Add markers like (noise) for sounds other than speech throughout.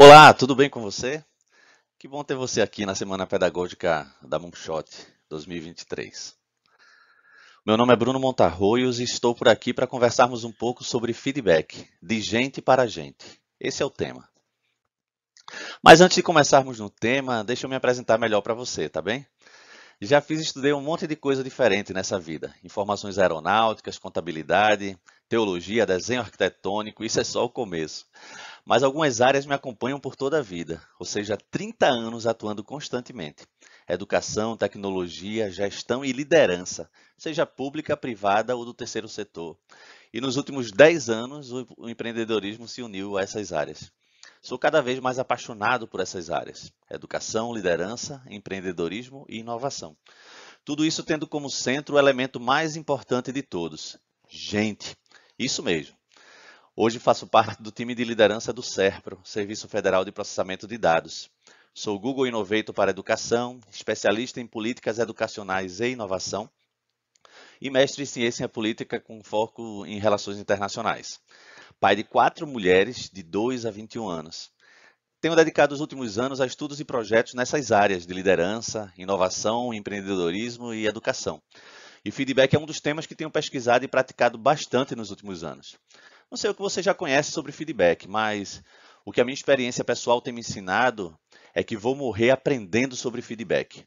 Olá, tudo bem com você? Que bom ter você aqui na Semana Pedagógica da Moonshot 2023. Meu nome é Bruno Montarroios e estou por aqui para conversarmos um pouco sobre feedback, de gente para gente. Esse é o tema. Mas antes de começarmos no tema, deixa eu me apresentar melhor para você, tá bem? Já fiz, estudei um monte de coisa diferente nessa vida. Informações aeronáuticas, contabilidade, teologia, desenho arquitetônico, isso é só o começo. Mas algumas áreas me acompanham por toda a vida, ou seja, 30 anos atuando constantemente. Educação, tecnologia, gestão e liderança, seja pública, privada ou do terceiro setor. E nos últimos 10 anos, o empreendedorismo se uniu a essas áreas. Sou cada vez mais apaixonado por essas áreas: educação, liderança, empreendedorismo e inovação. Tudo isso tendo como centro o elemento mais importante de todos: gente. Isso mesmo. Hoje faço parte do time de liderança do SERPRO, Serviço Federal de Processamento de Dados. Sou Google Innovator para Educação, especialista em políticas educacionais e inovação e mestre em ciência política com foco em relações internacionais pai de quatro mulheres de 2 a 21 anos. Tenho dedicado os últimos anos a estudos e projetos nessas áreas de liderança, inovação, empreendedorismo e educação. E feedback é um dos temas que tenho pesquisado e praticado bastante nos últimos anos. Não sei o que você já conhece sobre feedback, mas o que a minha experiência pessoal tem me ensinado é que vou morrer aprendendo sobre feedback.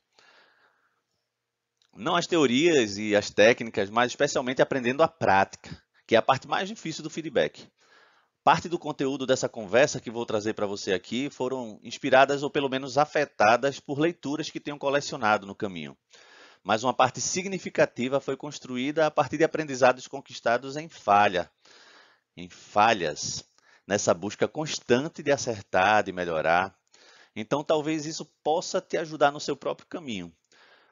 Não as teorias e as técnicas, mas especialmente aprendendo a prática que é a parte mais difícil do feedback. Parte do conteúdo dessa conversa que vou trazer para você aqui foram inspiradas ou pelo menos afetadas por leituras que tenho colecionado no caminho. Mas uma parte significativa foi construída a partir de aprendizados conquistados em falha, em falhas, nessa busca constante de acertar, de melhorar. Então talvez isso possa te ajudar no seu próprio caminho.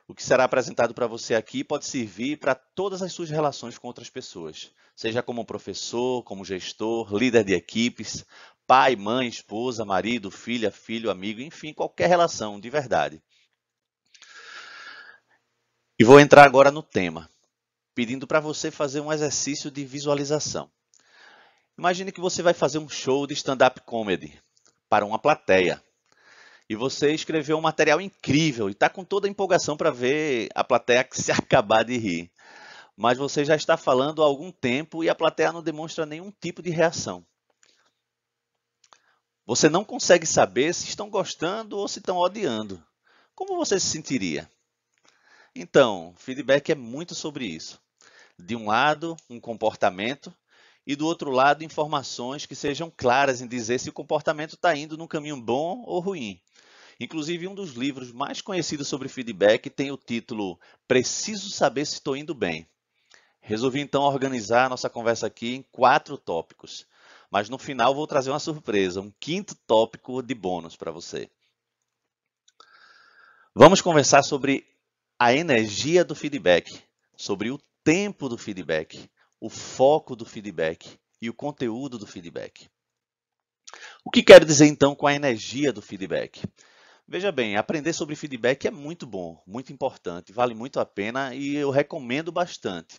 O que será apresentado para você aqui pode servir para todas as suas relações com outras pessoas, seja como professor, como gestor, líder de equipes, pai, mãe, esposa, marido, filha, filho, amigo, enfim, qualquer relação de verdade. E vou entrar agora no tema, pedindo para você fazer um exercício de visualização. Imagine que você vai fazer um show de stand-up comedy para uma plateia. E você escreveu um material incrível e está com toda a empolgação para ver a plateia (laughs) se acabar de rir. Mas você já está falando há algum tempo e a plateia não demonstra nenhum tipo de reação. Você não consegue saber se estão gostando ou se estão odiando. Como você se sentiria? Então, feedback é muito sobre isso. De um lado, um comportamento, e do outro lado, informações que sejam claras em dizer se o comportamento está indo num caminho bom ou ruim. Inclusive, um dos livros mais conhecidos sobre feedback tem o título Preciso Saber Se Estou Indo Bem. Resolvi então organizar a nossa conversa aqui em quatro tópicos, mas no final vou trazer uma surpresa, um quinto tópico de bônus para você. Vamos conversar sobre a energia do feedback, sobre o tempo do feedback, o foco do feedback e o conteúdo do feedback. O que quero dizer então com a energia do feedback? Veja bem, aprender sobre feedback é muito bom, muito importante, vale muito a pena e eu recomendo bastante.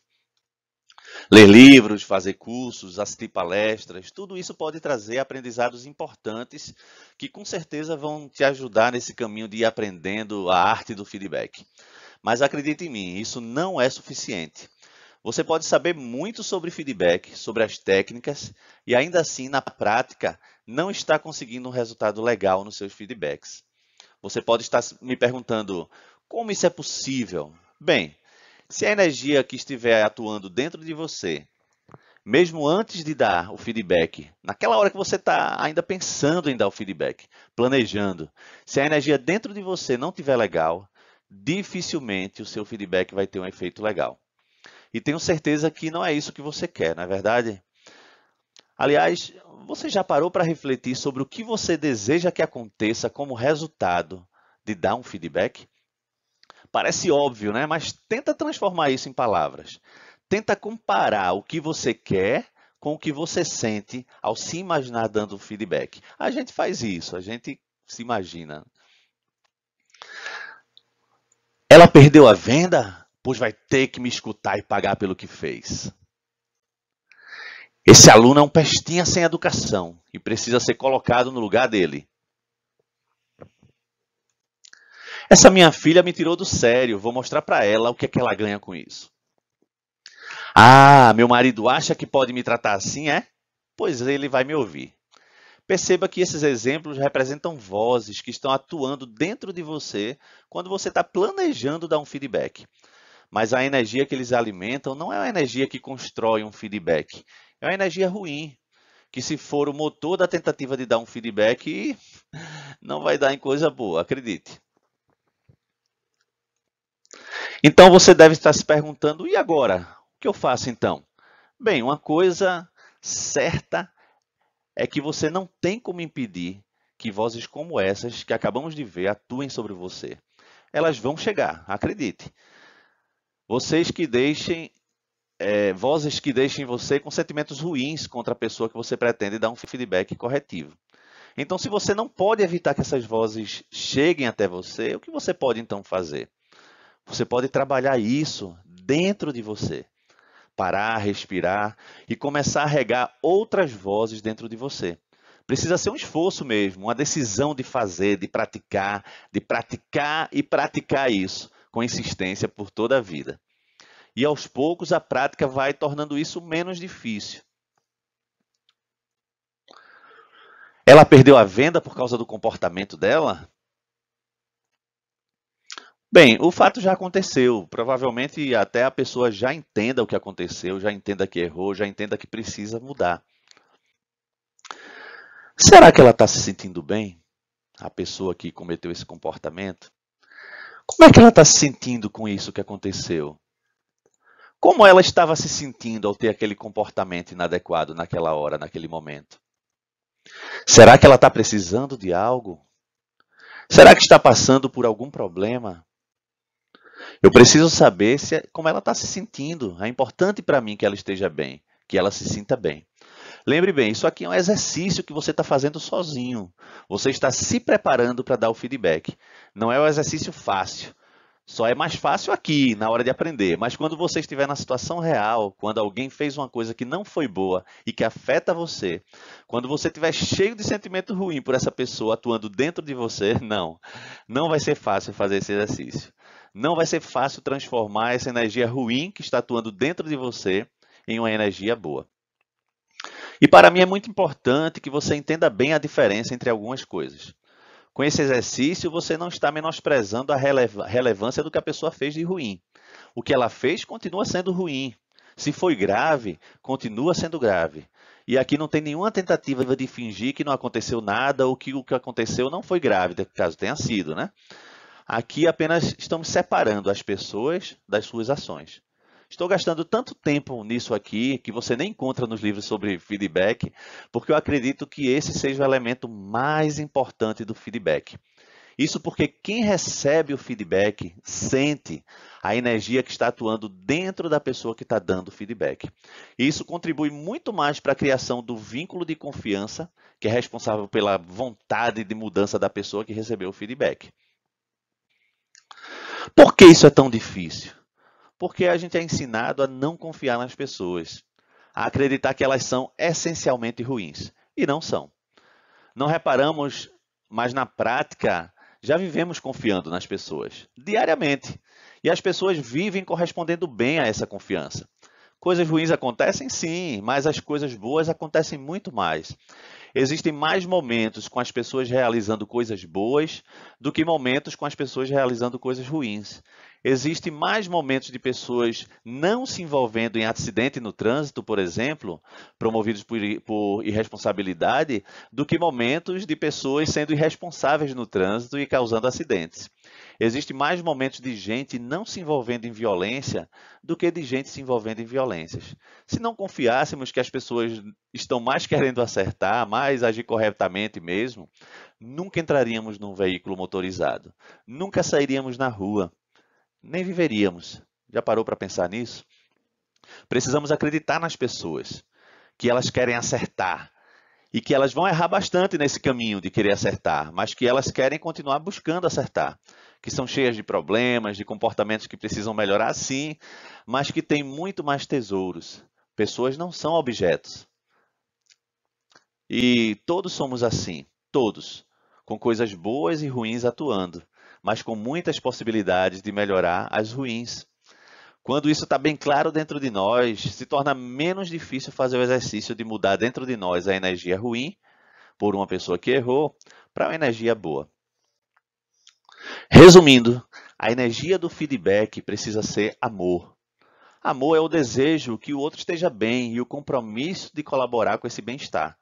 Ler livros, fazer cursos, assistir palestras, tudo isso pode trazer aprendizados importantes que com certeza vão te ajudar nesse caminho de ir aprendendo a arte do feedback. Mas acredite em mim, isso não é suficiente. Você pode saber muito sobre feedback, sobre as técnicas e ainda assim, na prática, não está conseguindo um resultado legal nos seus feedbacks. Você pode estar me perguntando como isso é possível? Bem, se a energia que estiver atuando dentro de você, mesmo antes de dar o feedback, naquela hora que você está ainda pensando em dar o feedback, planejando, se a energia dentro de você não tiver legal, dificilmente o seu feedback vai ter um efeito legal. E tenho certeza que não é isso que você quer, não é verdade? Aliás, você já parou para refletir sobre o que você deseja que aconteça como resultado de dar um feedback? Parece óbvio, né? Mas tenta transformar isso em palavras. Tenta comparar o que você quer com o que você sente ao se imaginar dando feedback. A gente faz isso, a gente se imagina. Ela perdeu a venda? Pois vai ter que me escutar e pagar pelo que fez. Esse aluno é um pestinha sem educação e precisa ser colocado no lugar dele. Essa minha filha me tirou do sério, vou mostrar para ela o que é que ela ganha com isso. Ah, meu marido acha que pode me tratar assim, é? Pois ele vai me ouvir. Perceba que esses exemplos representam vozes que estão atuando dentro de você quando você está planejando dar um feedback. Mas a energia que eles alimentam não é a energia que constrói um feedback, é uma energia ruim, que se for o motor da tentativa de dar um feedback, não vai dar em coisa boa, acredite. Então você deve estar se perguntando: e agora? O que eu faço então? Bem, uma coisa certa é que você não tem como impedir que vozes como essas que acabamos de ver atuem sobre você. Elas vão chegar, acredite. Vocês que deixem é, vozes que deixem você com sentimentos ruins contra a pessoa que você pretende dar um feedback corretivo. Então, se você não pode evitar que essas vozes cheguem até você, o que você pode então fazer? Você pode trabalhar isso dentro de você. Parar, respirar e começar a regar outras vozes dentro de você. Precisa ser um esforço mesmo, uma decisão de fazer, de praticar, de praticar e praticar isso com insistência por toda a vida. E aos poucos a prática vai tornando isso menos difícil. Ela perdeu a venda por causa do comportamento dela? Bem, o fato já aconteceu. Provavelmente até a pessoa já entenda o que aconteceu, já entenda que errou, já entenda que precisa mudar. Será que ela está se sentindo bem? A pessoa que cometeu esse comportamento? Como é que ela está se sentindo com isso que aconteceu? Como ela estava se sentindo ao ter aquele comportamento inadequado naquela hora, naquele momento? Será que ela está precisando de algo? Será que está passando por algum problema? Eu preciso saber se, é, como ela está se sentindo. É importante para mim que ela esteja bem, que ela se sinta bem. Lembre bem, isso aqui é um exercício que você está fazendo sozinho. Você está se preparando para dar o feedback. Não é um exercício fácil. Só é mais fácil aqui, na hora de aprender, mas quando você estiver na situação real, quando alguém fez uma coisa que não foi boa e que afeta você, quando você estiver cheio de sentimento ruim por essa pessoa atuando dentro de você, não. Não vai ser fácil fazer esse exercício. Não vai ser fácil transformar essa energia ruim que está atuando dentro de você em uma energia boa. E para mim é muito importante que você entenda bem a diferença entre algumas coisas. Com esse exercício, você não está menosprezando a relevância do que a pessoa fez de ruim. O que ela fez continua sendo ruim. Se foi grave, continua sendo grave. E aqui não tem nenhuma tentativa de fingir que não aconteceu nada ou que o que aconteceu não foi grave, caso tenha sido, né? Aqui apenas estamos separando as pessoas das suas ações estou gastando tanto tempo nisso aqui, que você nem encontra nos livros sobre feedback, porque eu acredito que esse seja o elemento mais importante do feedback. Isso porque quem recebe o feedback sente a energia que está atuando dentro da pessoa que está dando o feedback. isso contribui muito mais para a criação do vínculo de confiança, que é responsável pela vontade de mudança da pessoa que recebeu o feedback. Por que isso é tão difícil? Porque a gente é ensinado a não confiar nas pessoas, a acreditar que elas são essencialmente ruins. E não são. Não reparamos, mas na prática já vivemos confiando nas pessoas, diariamente. E as pessoas vivem correspondendo bem a essa confiança. Coisas ruins acontecem, sim, mas as coisas boas acontecem muito mais. Existem mais momentos com as pessoas realizando coisas boas do que momentos com as pessoas realizando coisas ruins. Existe mais momentos de pessoas não se envolvendo em acidente no trânsito, por exemplo, promovidos por, por irresponsabilidade, do que momentos de pessoas sendo irresponsáveis no trânsito e causando acidentes. Existe mais momentos de gente não se envolvendo em violência do que de gente se envolvendo em violências. Se não confiássemos que as pessoas estão mais querendo acertar, mais agir corretamente mesmo, nunca entraríamos num veículo motorizado, nunca sairíamos na rua, nem viveríamos. Já parou para pensar nisso? Precisamos acreditar nas pessoas, que elas querem acertar e que elas vão errar bastante nesse caminho de querer acertar, mas que elas querem continuar buscando acertar, que são cheias de problemas, de comportamentos que precisam melhorar, sim, mas que têm muito mais tesouros. Pessoas não são objetos. E todos somos assim, todos, com coisas boas e ruins atuando mas com muitas possibilidades de melhorar as ruins. Quando isso está bem claro dentro de nós, se torna menos difícil fazer o exercício de mudar dentro de nós a energia ruim por uma pessoa que errou para uma energia boa. Resumindo, a energia do feedback precisa ser amor. Amor é o desejo que o outro esteja bem e o compromisso de colaborar com esse bem-estar.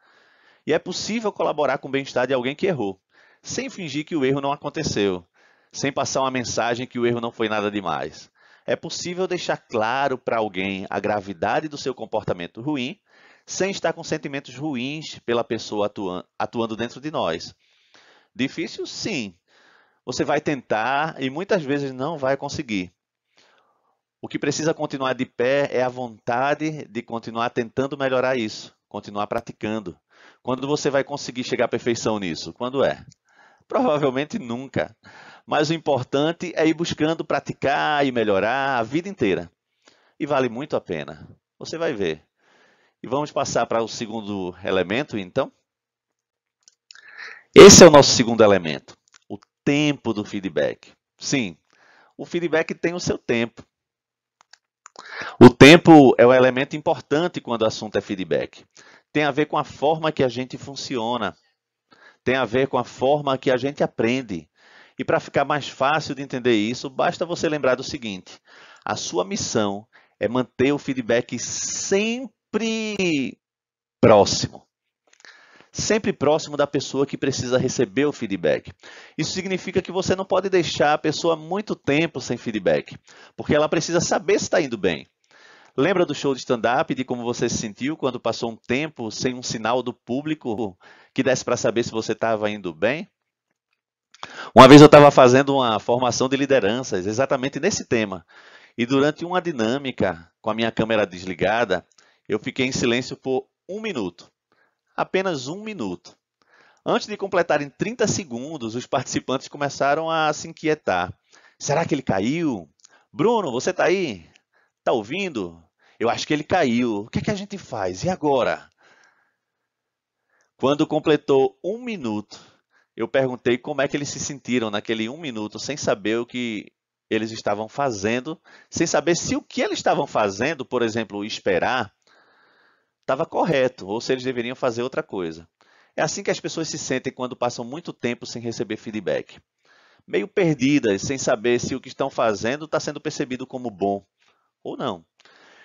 E é possível colaborar com o bem-estar de alguém que errou, sem fingir que o erro não aconteceu, sem passar uma mensagem que o erro não foi nada demais. É possível deixar claro para alguém a gravidade do seu comportamento ruim, sem estar com sentimentos ruins pela pessoa atuando, dentro de nós. Difícil, sim. Você vai tentar e muitas vezes não vai conseguir. O que precisa continuar de pé é a vontade de continuar tentando melhorar isso, continuar praticando. Quando você vai conseguir chegar à perfeição nisso? Quando é? Provavelmente nunca. Mas o importante é ir buscando praticar e melhorar a vida inteira. E vale muito a pena. Você vai ver. E vamos passar para o segundo elemento, então? Esse é o nosso segundo elemento, o tempo do feedback. Sim, o feedback tem o seu tempo. O tempo é um elemento importante quando o assunto é feedback. Tem a ver com a forma que a gente funciona, tem a ver com a forma que a gente aprende, e para ficar mais fácil de entender isso, basta você lembrar do seguinte: a sua missão é manter o feedback sempre próximo. Sempre próximo da pessoa que precisa receber o feedback. Isso significa que você não pode deixar a pessoa muito tempo sem feedback, porque ela precisa saber se está indo bem. Lembra do show de stand-up, de como você se sentiu quando passou um tempo sem um sinal do público que desse para saber se você estava indo bem? Uma vez eu estava fazendo uma formação de lideranças, exatamente nesse tema. E durante uma dinâmica, com a minha câmera desligada, eu fiquei em silêncio por um minuto. Apenas um minuto. Antes de completarem 30 segundos, os participantes começaram a se inquietar. Será que ele caiu? Bruno, você está aí? Está ouvindo? Eu acho que ele caiu. O que, é que a gente faz? E agora? Quando completou um minuto, eu perguntei como é que eles se sentiram naquele um minuto sem saber o que eles estavam fazendo, sem saber se o que eles estavam fazendo, por exemplo, esperar, estava correto ou se eles deveriam fazer outra coisa. É assim que as pessoas se sentem quando passam muito tempo sem receber feedback. Meio perdidas, sem saber se o que estão fazendo está sendo percebido como bom ou não.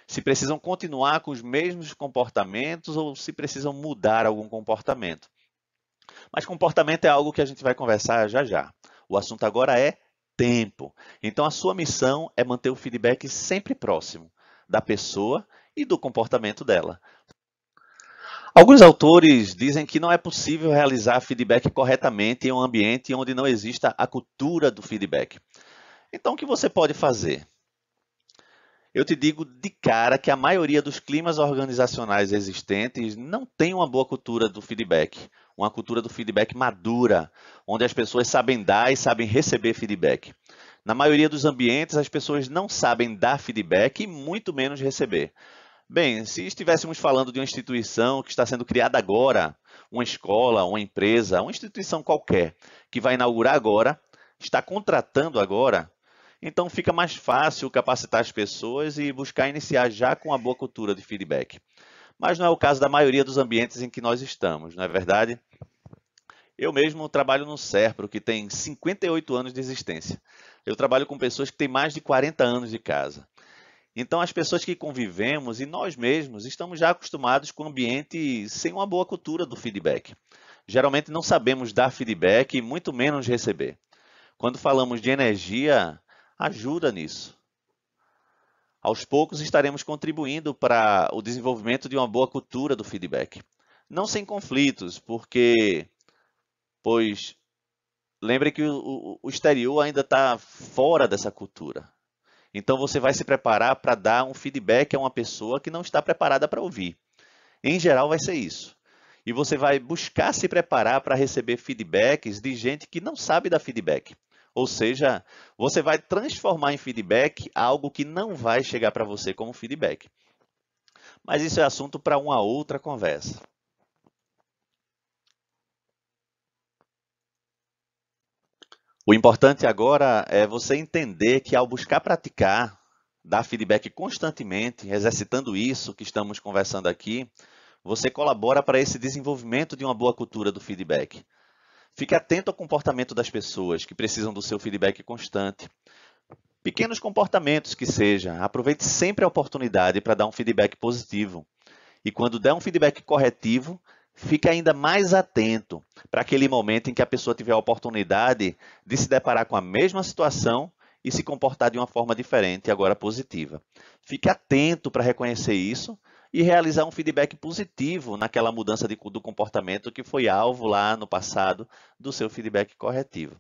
Se precisam continuar com os mesmos comportamentos ou se precisam mudar algum comportamento. Mas comportamento é algo que a gente vai conversar já já. O assunto agora é tempo. Então a sua missão é manter o feedback sempre próximo da pessoa e do comportamento dela. Alguns autores dizem que não é possível realizar feedback corretamente em um ambiente onde não exista a cultura do feedback. Então, o que você pode fazer? eu te digo de cara que a maioria dos climas organizacionais existentes não tem uma boa cultura do feedback, uma cultura do feedback madura, onde as pessoas sabem dar e sabem receber feedback. Na maioria dos ambientes, as pessoas não sabem dar feedback e muito menos receber. Bem, se estivéssemos falando de uma instituição que está sendo criada agora, uma escola, uma empresa, uma instituição qualquer, que vai inaugurar agora, está contratando agora, então fica mais fácil capacitar as pessoas e buscar iniciar já com uma boa cultura de feedback. Mas não é o caso da maioria dos ambientes em que nós estamos, não é verdade? Eu mesmo trabalho no SERPRO, que tem 58 anos de existência. Eu trabalho com pessoas que têm mais de 40 anos de casa. Então, as pessoas que convivemos e nós mesmos estamos já acostumados com o ambiente sem uma boa cultura do feedback. Geralmente não sabemos dar feedback e muito menos receber. Quando falamos de energia, ajuda nisso. Aos poucos estaremos contribuindo para o desenvolvimento de uma boa cultura do feedback. Não sem conflitos, porque, pois, lembre que o, o exterior ainda está fora dessa cultura. Então você vai se preparar para dar um feedback a uma pessoa que não está preparada para ouvir. Em geral vai ser isso. E você vai buscar se preparar para receber feedbacks de gente que não sabe dar feedback. Ou seja, você vai transformar em feedback algo que não vai chegar para você como feedback. Mas isso é assunto para uma outra conversa. O importante agora é você entender que ao buscar praticar, dar feedback constantemente, exercitando isso que estamos conversando aqui, você colabora para esse desenvolvimento de uma boa cultura do feedback. Fique atento ao comportamento das pessoas que precisam do seu feedback constante. Pequenos comportamentos que seja, aproveite sempre a oportunidade para dar um feedback positivo. E quando der um feedback corretivo, fique ainda mais atento para aquele momento em que a pessoa tiver a oportunidade de se deparar com a mesma situação e se comportar de uma forma diferente, agora positiva. Fique atento para reconhecer isso e realizar um feedback positivo naquela mudança de, do comportamento que foi alvo lá no passado do seu feedback corretivo.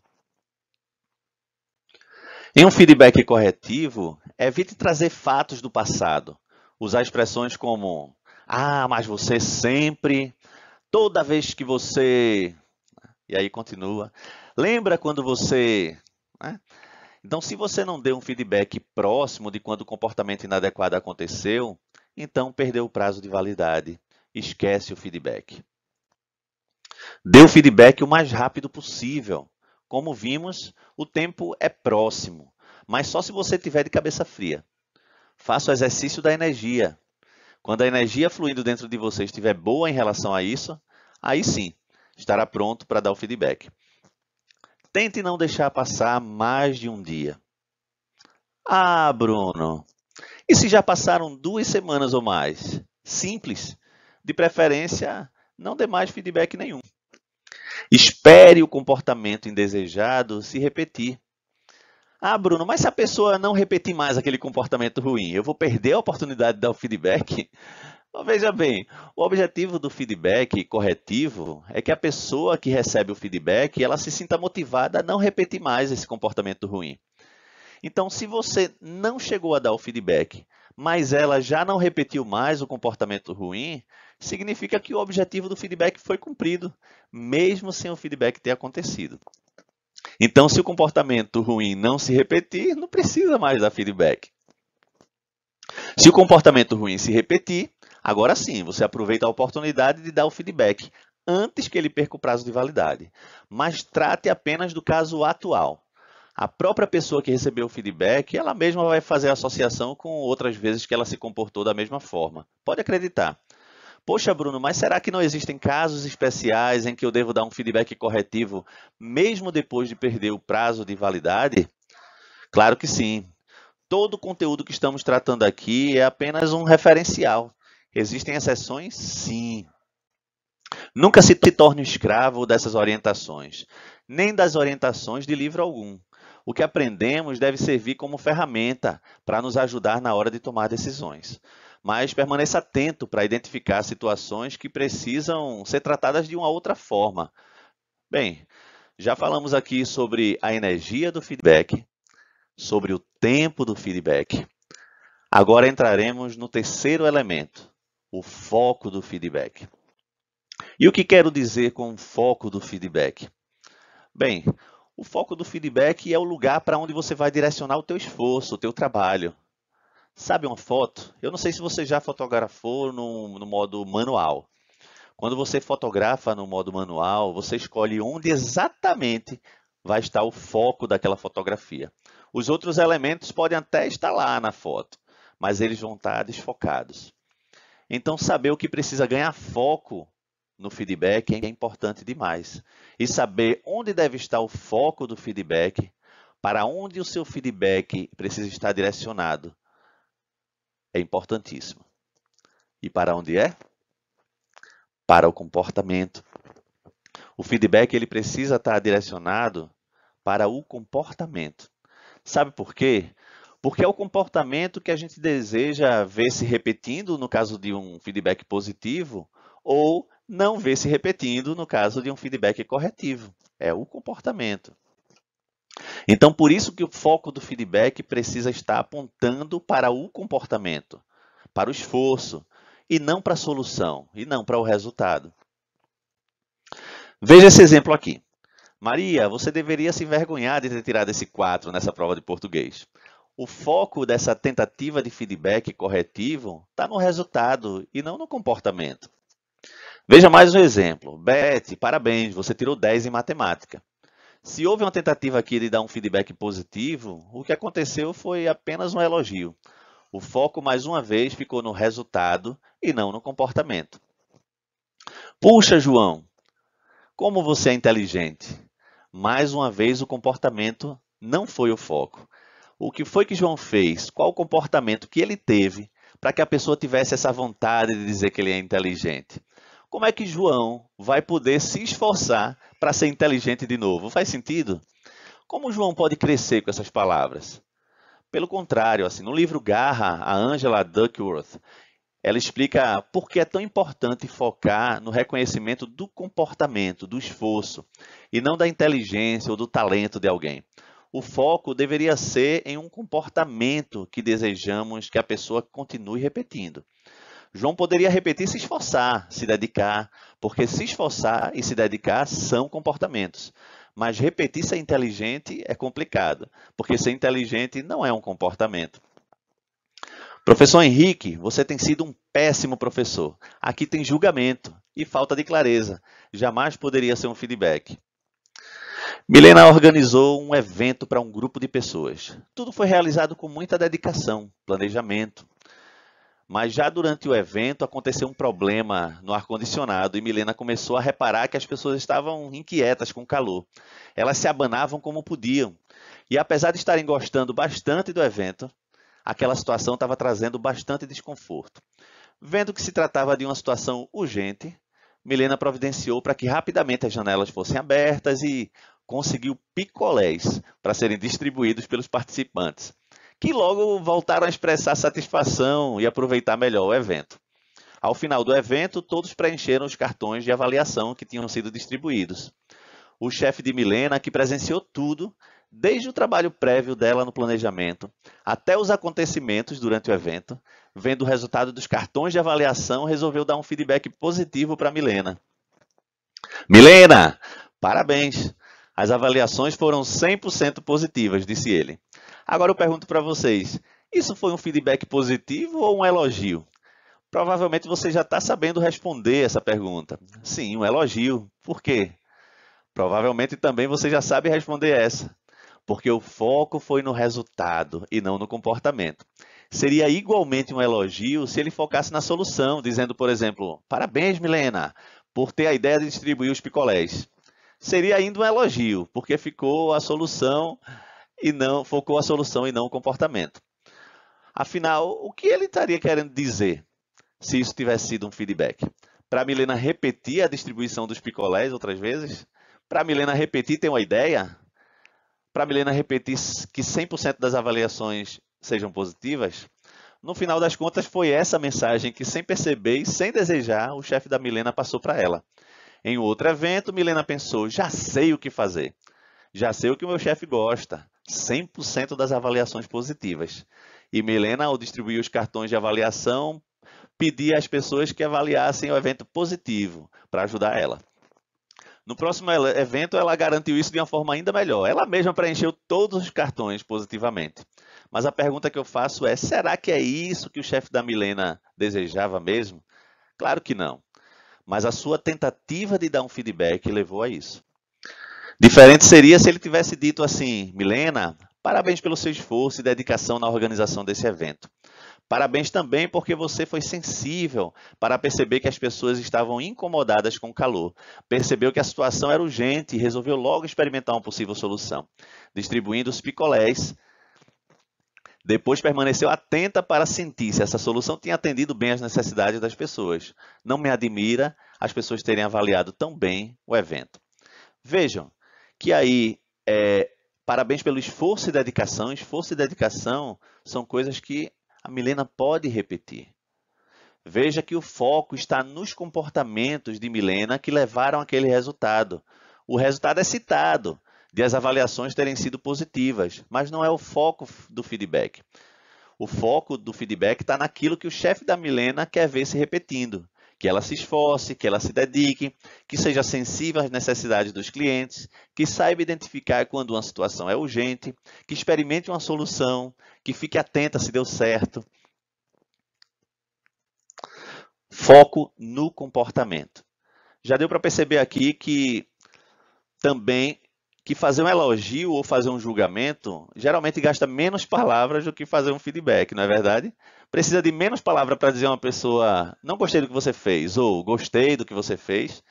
Em um feedback corretivo, evite trazer fatos do passado. Usar expressões como ah, mas você sempre, toda vez que você. E aí continua. Lembra quando você. Né? Então, se você não deu um feedback próximo de quando o comportamento inadequado aconteceu, então perdeu o prazo de validade, esquece o feedback. Dê o feedback o mais rápido possível. Como vimos, o tempo é próximo, mas só se você tiver de cabeça fria. Faça o exercício da energia. Quando a energia fluindo dentro de você estiver boa em relação a isso, aí sim estará pronto para dar o feedback. Tente não deixar passar mais de um dia. Ah, Bruno, e se já passaram duas semanas ou mais? Simples. De preferência, não dê mais feedback nenhum. Espere o comportamento indesejado se repetir. Ah, Bruno, mas se a pessoa não repetir mais aquele comportamento ruim, eu vou perder a oportunidade de dar o feedback? (laughs) Mas veja bem, o objetivo do feedback corretivo é que a pessoa que recebe o feedback, ela se sinta motivada a não repetir mais esse comportamento ruim. Então, se você não chegou a dar o feedback, mas ela já não repetiu mais o comportamento ruim, significa que o objetivo do feedback foi cumprido, mesmo sem o feedback ter acontecido. Então, se o comportamento ruim não se repetir, não precisa mais dar feedback. Se o comportamento ruim se repetir, agora sim, você aproveita a oportunidade de dar o feedback antes que ele perca o prazo de validade. Mas trate apenas do caso atual a própria pessoa que recebeu o feedback, ela mesma vai fazer associação com outras vezes que ela se comportou da mesma forma. Pode acreditar. Poxa, Bruno, mas será que não existem casos especiais em que eu devo dar um feedback corretivo mesmo depois de perder o prazo de validade? Claro que sim. Todo o conteúdo que estamos tratando aqui é apenas um referencial. Existem exceções? Sim. Nunca se torne escravo dessas orientações, nem das orientações de livro algum. O que aprendemos deve servir como ferramenta para nos ajudar na hora de tomar decisões. Mas permaneça atento para identificar situações que precisam ser tratadas de uma outra forma. Bem, já falamos aqui sobre a energia do feedback, sobre o tempo do feedback. Agora entraremos no terceiro elemento, o foco do feedback. E o que quero dizer com foco do feedback? Bem, o foco do feedback é o lugar para onde você vai direcionar o teu esforço, o teu trabalho. Sabe uma foto? Eu não sei se você já fotografou no, no modo manual. Quando você fotografa no modo manual, você escolhe onde exatamente vai estar o foco daquela fotografia. Os outros elementos podem até estar lá na foto, mas eles vão estar desfocados. Então, saber o que precisa ganhar foco no feedback é importante demais. E saber onde deve estar o foco do feedback, para onde o seu feedback precisa estar direcionado, é importantíssimo. E para onde é? Para o comportamento. O feedback ele precisa estar direcionado para o comportamento. Sabe por quê? Porque é o comportamento que a gente deseja ver se repetindo, no caso de um feedback positivo, ou não vê se repetindo no caso de um feedback corretivo. É o comportamento. Então, por isso que o foco do feedback precisa estar apontando para o comportamento, para o esforço, e não para a solução, e não para o resultado. Veja esse exemplo aqui. Maria, você deveria se envergonhar de ter tirado esse 4 nessa prova de português. O foco dessa tentativa de feedback corretivo está no resultado e não no comportamento. Veja mais um exemplo. Beth, parabéns, você tirou 10 em matemática. Se houve uma tentativa aqui de dar um feedback positivo, o que aconteceu foi apenas um elogio. O foco, mais uma vez, ficou no resultado e não no comportamento. Puxa, João, como você é inteligente. Mais uma vez, o comportamento não foi o foco. O que foi que João fez? Qual o comportamento que ele teve para que a pessoa tivesse essa vontade de dizer que ele é inteligente? Como é que João vai poder se esforçar para ser inteligente de novo? Faz sentido? Como João pode crescer com essas palavras? Pelo contrário, assim, no livro Garra, a Angela Duckworth, ela explica por que é tão importante focar no reconhecimento do comportamento, do esforço, e não da inteligência ou do talento de alguém. O foco deveria ser em um comportamento que desejamos que a pessoa continue repetindo. João poderia repetir se esforçar, se dedicar, porque se esforçar e se dedicar são comportamentos. Mas repetir ser inteligente é complicado, porque ser inteligente não é um comportamento. Professor Henrique, você tem sido um péssimo professor. Aqui tem julgamento e falta de clareza. Jamais poderia ser um feedback. Milena organizou um evento para um grupo de pessoas. Tudo foi realizado com muita dedicação, planejamento, mas já durante o evento aconteceu um problema no ar-condicionado e Milena começou a reparar que as pessoas estavam inquietas com o calor. Elas se abanavam como podiam. E apesar de estarem gostando bastante do evento, aquela situação estava trazendo bastante desconforto. Vendo que se tratava de uma situação urgente, Milena providenciou para que rapidamente as janelas fossem abertas e conseguiu picolés para serem distribuídos pelos participantes que logo voltaram a expressar satisfação e aproveitar melhor o evento. Ao final do evento, todos preencheram os cartões de avaliação que tinham sido distribuídos. O chefe de Milena, que presenciou tudo, desde o trabalho prévio dela no planejamento até os acontecimentos durante o evento, vendo o resultado dos cartões de avaliação, resolveu dar um feedback positivo para Milena. Milena, parabéns! As avaliações foram 100% positivas, disse ele. Agora eu pergunto para vocês: isso foi um feedback positivo ou um elogio? Provavelmente você já está sabendo responder essa pergunta. Sim, um elogio. Por quê? Provavelmente também você já sabe responder essa, porque o foco foi no resultado e não no comportamento. Seria igualmente um elogio se ele focasse na solução, dizendo, por exemplo, parabéns, Milena, por ter a ideia de distribuir os picolés. Seria ainda um elogio, porque ficou a solução e não focou a solução e não o comportamento. Afinal, o que ele estaria querendo dizer se isso tivesse sido um feedback? Para a Milena repetir a distribuição dos picolés outras vezes? Para a Milena repetir ter uma ideia? Para a Milena repetir que 100% das avaliações sejam positivas? No final das contas, foi essa mensagem que, sem perceber e sem desejar, o chefe da Milena passou para ela. Em outro evento, Milena pensou: já sei o que fazer, já sei o que o meu chefe gosta, 100% das avaliações positivas. E Milena, ao distribuir os cartões de avaliação, pedia às pessoas que avaliassem o evento positivo para ajudar ela. No próximo evento, ela garantiu isso de uma forma ainda melhor. Ela mesma preencheu todos os cartões positivamente. Mas a pergunta que eu faço é: será que é isso que o chefe da Milena desejava mesmo? Claro que não. Mas a sua tentativa de dar um feedback levou a isso. Diferente seria se ele tivesse dito assim: Milena, parabéns pelo seu esforço e dedicação na organização desse evento. Parabéns também porque você foi sensível para perceber que as pessoas estavam incomodadas com o calor. Percebeu que a situação era urgente e resolveu logo experimentar uma possível solução, distribuindo os picolés. Depois permaneceu atenta para sentir se essa solução tinha atendido bem as necessidades das pessoas. Não me admira as pessoas terem avaliado tão bem o evento. Vejam, que aí é, parabéns pelo esforço e dedicação. Esforço e dedicação são coisas que a Milena pode repetir. Veja que o foco está nos comportamentos de Milena que levaram aquele resultado. O resultado é citado, de as avaliações terem sido positivas, mas não é o foco do feedback. O foco do feedback está naquilo que o chefe da Milena quer ver se repetindo que ela se esforce, que ela se dedique, que seja sensível às necessidades dos clientes, que saiba identificar quando uma situação é urgente, que experimente uma solução, que fique atenta se deu certo. Foco no comportamento. Já deu para perceber aqui que também que fazer um elogio ou fazer um julgamento geralmente gasta menos palavras do que fazer um feedback, não é verdade? precisa de menos palavra para dizer a uma pessoa não gostei do que você fez ou gostei do que você fez,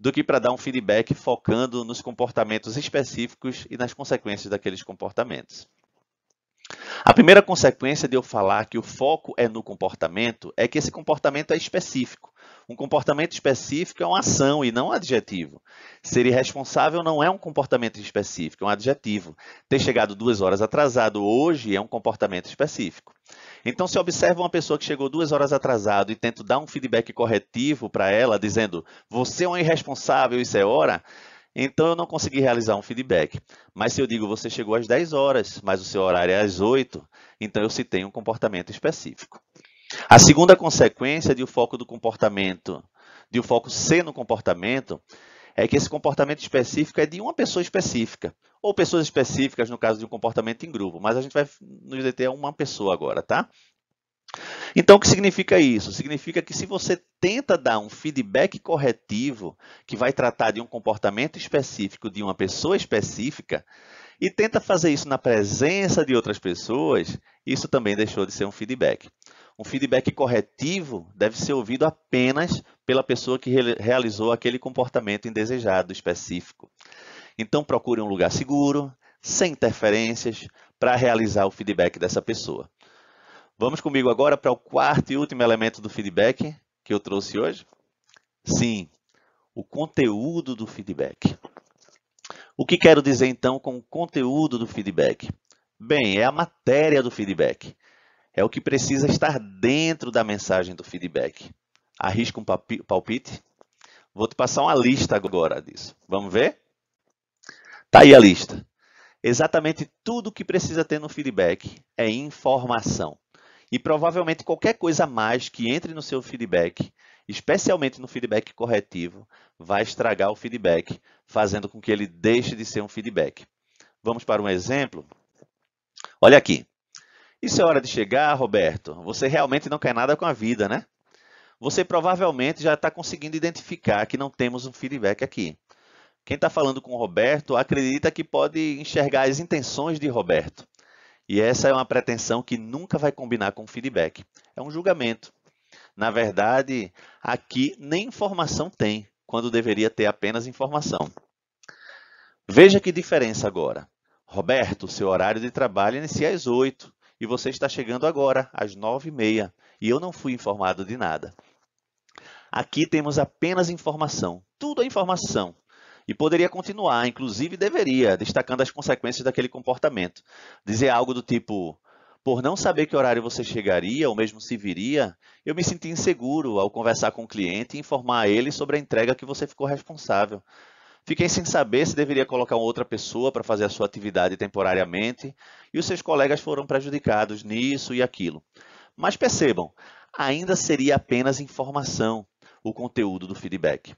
do que para dar um feedback focando nos comportamentos específicos e nas consequências daqueles comportamentos. A primeira consequência de eu falar que o foco é no comportamento é que esse comportamento é específico. Um comportamento específico é uma ação e não um adjetivo. Ser irresponsável não é um comportamento específico, é um adjetivo. Ter chegado duas horas atrasado hoje é um comportamento específico. Então, se observa uma pessoa que chegou duas horas atrasado e tento dar um feedback corretivo para ela, dizendo você é um irresponsável, isso é hora, então eu não consegui realizar um feedback. Mas se eu digo você chegou às 10 horas, mas o seu horário é às 8, então eu citei um comportamento específico. A segunda consequência de o foco do comportamento, de o foco ser no comportamento, é que esse comportamento específico é de uma pessoa específica, ou pessoas específicas no caso de um comportamento em grupo, mas a gente vai nos deter a uma pessoa agora, tá? Então, o que significa isso? Significa que se você tenta dar um feedback corretivo, que vai tratar de um comportamento específico de uma pessoa específica, e tenta fazer isso na presença de outras pessoas, isso também deixou de ser um feedback. Um feedback corretivo deve ser ouvido apenas pela pessoa que re realizou aquele comportamento indesejado específico. Então, procure um lugar seguro, sem interferências, para realizar o feedback dessa pessoa. Vamos comigo agora para o quarto e último elemento do feedback que eu trouxe hoje? Sim, o conteúdo do feedback. O que quero dizer então com o conteúdo do feedback? Bem, é a matéria do feedback é o que precisa estar dentro da mensagem do feedback. Arrisca um palpite? Vou te passar uma lista agora disso. Vamos ver? Tá aí a lista. Exatamente tudo que precisa ter no feedback é informação. E provavelmente qualquer coisa a mais que entre no seu feedback, especialmente no feedback corretivo, vai estragar o feedback, fazendo com que ele deixe de ser um feedback. Vamos para um exemplo? Olha aqui. Isso é hora de chegar, Roberto. Você realmente não quer nada com a vida, né? Você provavelmente já está conseguindo identificar que não temos um feedback aqui. Quem está falando com o Roberto acredita que pode enxergar as intenções de Roberto. E essa é uma pretensão que nunca vai combinar com feedback. É um julgamento. Na verdade, aqui nem informação tem, quando deveria ter apenas informação. Veja que diferença agora. Roberto, seu horário de trabalho inicia às 8 e você está chegando agora às nove e meia e eu não fui informado de nada. Aqui temos apenas informação, tudo é informação. E poderia continuar, inclusive deveria, destacando as consequências daquele comportamento. Dizer algo do tipo: por não saber que horário você chegaria ou mesmo se viria, eu me senti inseguro ao conversar com o cliente e informar a ele sobre a entrega que você ficou responsável. Fiquei sem saber se deveria colocar outra pessoa para fazer a sua atividade temporariamente, e os seus colegas foram prejudicados nisso e aquilo. Mas percebam, ainda seria apenas informação o conteúdo do feedback.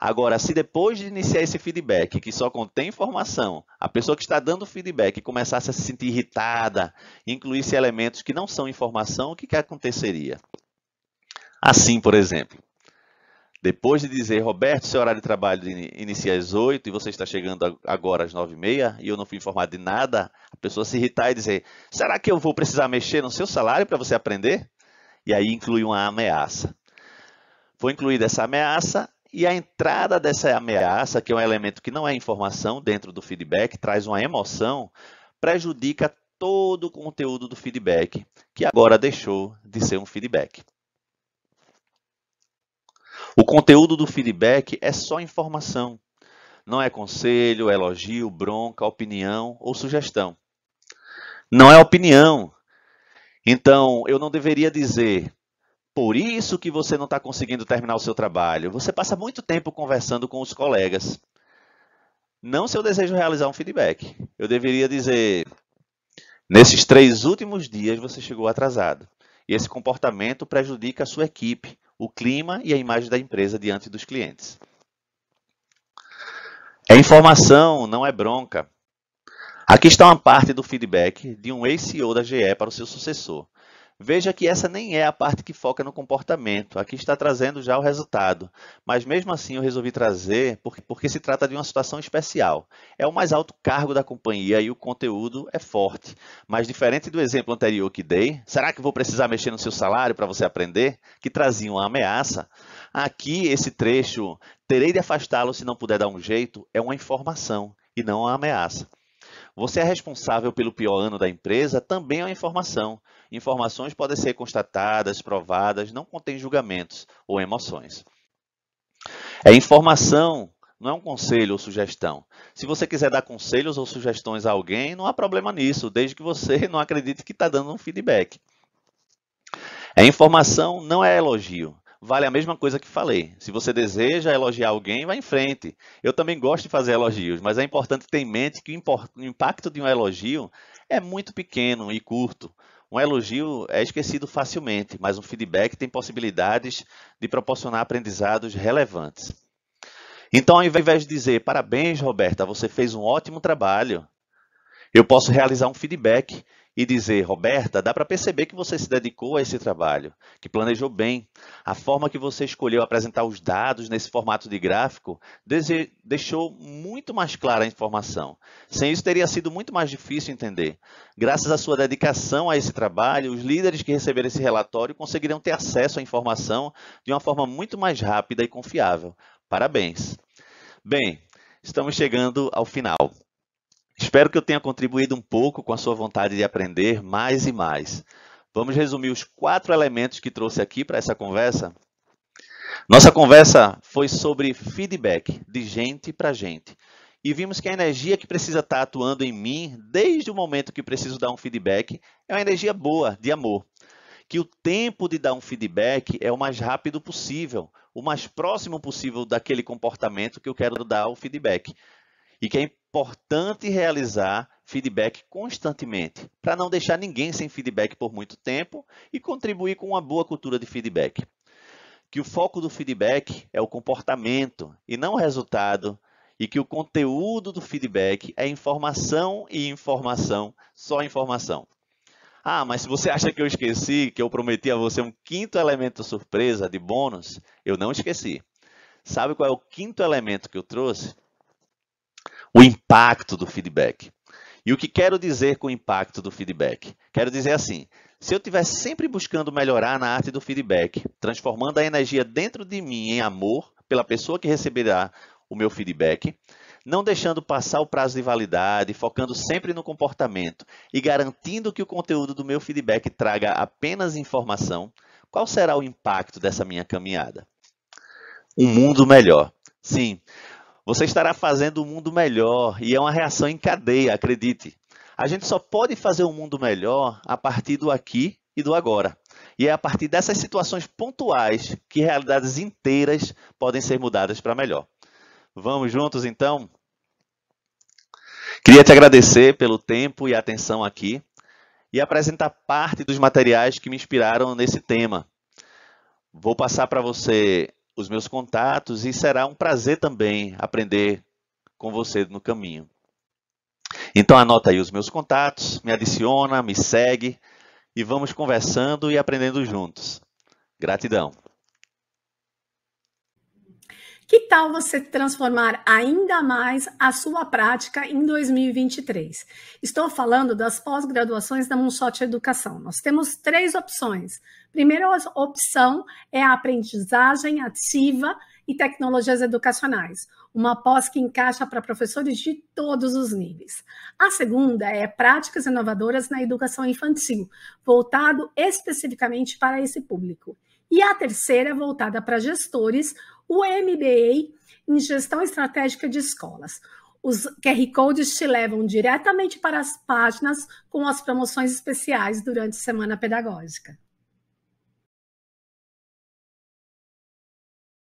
Agora, se depois de iniciar esse feedback, que só contém informação, a pessoa que está dando o feedback começasse a se sentir irritada, incluísse elementos que não são informação, o que, que aconteceria? Assim, por exemplo, depois de dizer, Roberto, seu horário de trabalho inicia às 8 e você está chegando agora às 9 e meia e eu não fui informado de nada, a pessoa se irritar e dizer, será que eu vou precisar mexer no seu salário para você aprender? E aí inclui uma ameaça. Foi incluída essa ameaça e a entrada dessa ameaça, que é um elemento que não é informação dentro do feedback, traz uma emoção, prejudica todo o conteúdo do feedback, que agora deixou de ser um feedback. O conteúdo do feedback é só informação. Não é conselho, é elogio, bronca, opinião ou sugestão. Não é opinião. Então, eu não deveria dizer, por isso que você não está conseguindo terminar o seu trabalho. Você passa muito tempo conversando com os colegas. Não se eu desejo realizar um feedback. Eu deveria dizer, nesses três últimos dias você chegou atrasado. E esse comportamento prejudica a sua equipe, o clima e a imagem da empresa diante dos clientes. É informação, não é bronca. Aqui está uma parte do feedback de um ex-CEO da GE para o seu sucessor, Veja que essa nem é a parte que foca no comportamento, aqui está trazendo já o resultado. Mas mesmo assim eu resolvi trazer porque, porque se trata de uma situação especial. É o mais alto cargo da companhia e o conteúdo é forte. Mas diferente do exemplo anterior que dei, será que vou precisar mexer no seu salário para você aprender? Que trazia uma ameaça. Aqui esse trecho, terei de afastá-lo se não puder dar um jeito, é uma informação e não uma ameaça. Você é responsável pelo pior ano da empresa também é uma informação. Informações podem ser constatadas, provadas, não contém julgamentos ou emoções. É informação, não é um conselho ou sugestão. Se você quiser dar conselhos ou sugestões a alguém, não há problema nisso, desde que você (laughs) não acredite que está dando um feedback. É informação, não é elogio vale a mesma coisa que falei. Se você deseja elogiar alguém, vá em frente. Eu também gosto de fazer elogios, mas é importante ter em mente que o impacto de um elogio é muito pequeno e curto. Um elogio é esquecido facilmente, mas um feedback tem possibilidades de proporcionar aprendizados relevantes. Então, ao invés de dizer parabéns, Roberta, você fez um ótimo trabalho, eu posso realizar um feedback e dizer, Roberta, dá para perceber que você se dedicou a esse trabalho, que planejou bem. A forma que você escolheu apresentar os dados nesse formato de gráfico deixou muito mais clara a informação. Sem isso, teria sido muito mais difícil entender. Graças à sua dedicação a esse trabalho, os líderes que receberam esse relatório conseguirão ter acesso à informação de uma forma muito mais rápida e confiável. Parabéns! Bem, estamos chegando ao final. Espero que eu tenha contribuído um pouco com a sua vontade de aprender mais e mais. Vamos resumir os quatro elementos que trouxe aqui para essa conversa? Nossa conversa foi sobre feedback de gente para gente. E vimos que a energia que precisa estar tá atuando em mim, desde o momento que preciso dar um feedback, é uma energia boa, de amor. Que o tempo de dar um feedback é o mais rápido possível, o mais próximo possível daquele comportamento que eu quero dar o feedback. E que é importante realizar feedback constantemente, para não deixar ninguém sem feedback por muito tempo e contribuir com uma boa cultura de feedback. Que o foco do feedback é o comportamento e não o resultado, e que o conteúdo do feedback é informação e informação, só informação. Ah, mas se você (laughs) acha que eu esqueci, que eu prometi a você um quinto elemento surpresa de bônus, eu não esqueci. Sabe qual é o quinto elemento que eu trouxe? o impacto do feedback. E o que quero dizer com o impacto do feedback? Quero dizer assim: se eu estiver sempre buscando melhorar na arte do feedback, transformando a energia dentro de mim em amor pela pessoa que receberá o meu feedback, não deixando passar o prazo de validade, focando sempre no comportamento e garantindo que o conteúdo do meu feedback traga apenas informação, qual será o impacto dessa minha caminhada? Um mundo melhor. Sim, você estará fazendo o um mundo melhor e é uma reação em cadeia, acredite. A gente só pode fazer o um mundo melhor a partir do aqui e do agora. E é a partir dessas situações pontuais que realidades inteiras podem ser mudadas para melhor. Vamos juntos então? Queria te agradecer pelo tempo e atenção aqui e apresentar parte dos materiais que me inspiraram nesse tema. Vou passar para você os meus contatos e será um prazer também aprender com você no caminho. Então anota aí os meus contatos, me adiciona, me segue e vamos conversando e aprendendo juntos. Gratidão. Que tal você transformar ainda mais a sua prática em 2023? Estou falando das pós-graduações da Munshot Educação. Nós temos três opções. Primeira opção é a aprendizagem ativa e tecnologias educacionais, uma pós que encaixa para professores de todos os níveis. A segunda é práticas inovadoras na educação infantil, voltado especificamente para esse público. E a terceira é voltada para gestores o MBA em Gestão Estratégica de Escolas. Os QR Codes te levam diretamente para as páginas com as promoções especiais durante a semana pedagógica.